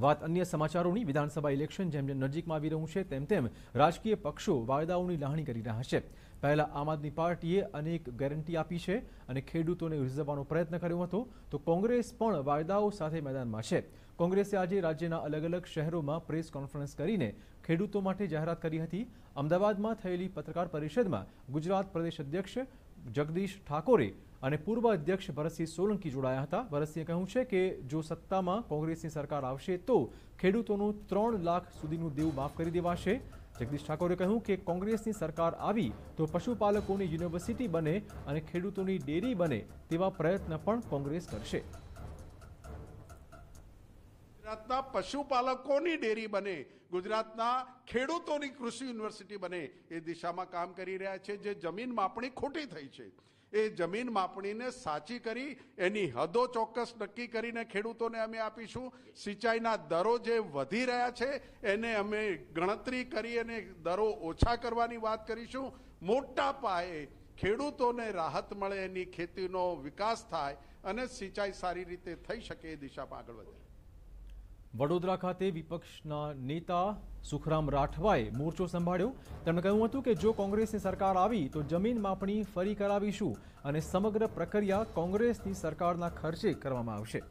વાત અન્ય સમાચારોની વિધાનસભા ઇલેક્શન જેમ જેમ નજીકમાં આવી રહ્યું છે તેમ તેમ રાજકીય પક્ષો વાયદાઓની લાહણી કરી રહ્યા છે પહેલા આમ આદમી પાર્ટીએ અનેક ગેરંટી આપી છે અને ખેડૂતોને રીઝવવાનો પ્રયત્ન કર્યો હતો તો કોંગ્રેસ પણ વાયદાઓ સાથે મેદાનમાં છે કોંગ્રેસે આજે રાજ્યના અલગ અલગ શહેરોમાં પ્રેસ કોન્ફરન્સ કરીને ખેડૂતો માટે જાહેરાત કરી હતી અમદાવાદમાં થયેલી પત્રકાર પરિષદમાં ગુજરાત પ્રદેશ અધ્યક્ષ જગદીશ ઠાકોરે અને પૂર્વ અધ્યક્ષ ભરતસિંહ સોલંકી જોડાયા હતા ભરતસિંહે કહ્યું છે કે જો સત્તામાં કોંગ્રેસની સરકાર આવશે તો ખેડૂતોનું ત્રણ લાખ સુધીનું દેવું માફ કરી દેવાશે જગદીશ ઠાકોરે કહ્યું કે કોંગ્રેસની સરકાર આવી તો પશુપાલકોની યુનિવર્સિટી બને અને ખેડૂતોની ડેરી બને તેવા પ્રયત્ન પણ કોંગ્રેસ કરશે ગુજરાતના પશુપાલકોની ડેરી બને ગુજરાતના ખેડૂતોની કૃષિ યુનિવર્સિટી બને એ દિશામાં કામ કરી રહ્યા છે જે જમીન માપણી ખોટી થઈ છે એ જમીન માપણીને સાચી કરી એની હદો ચોક્કસ નક્કી કરીને ખેડૂતોને અમે આપીશું સિંચાઈના દરો જે વધી રહ્યા છે એને અમે ગણતરી કરી અને દરો ઓછા કરવાની વાત કરીશું મોટા પાયે ખેડૂતોને રાહત મળે એની ખેતીનો વિકાસ થાય અને સિંચાઈ સારી રીતે થઈ શકે એ દિશામાં આગળ વધે વડોદરા ખાતે વિપક્ષના નેતા સુખરામ રાઠવાએ મોરચો સંભાળ્યો તેમણે કહ્યું હતું કે જો કોંગ્રેસની સરકાર આવી તો જમીન માપણી ફરી કરાવીશું અને સમગ્ર પ્રક્રિયા કોંગ્રેસની સરકારના ખર્ચે કરવામાં આવશે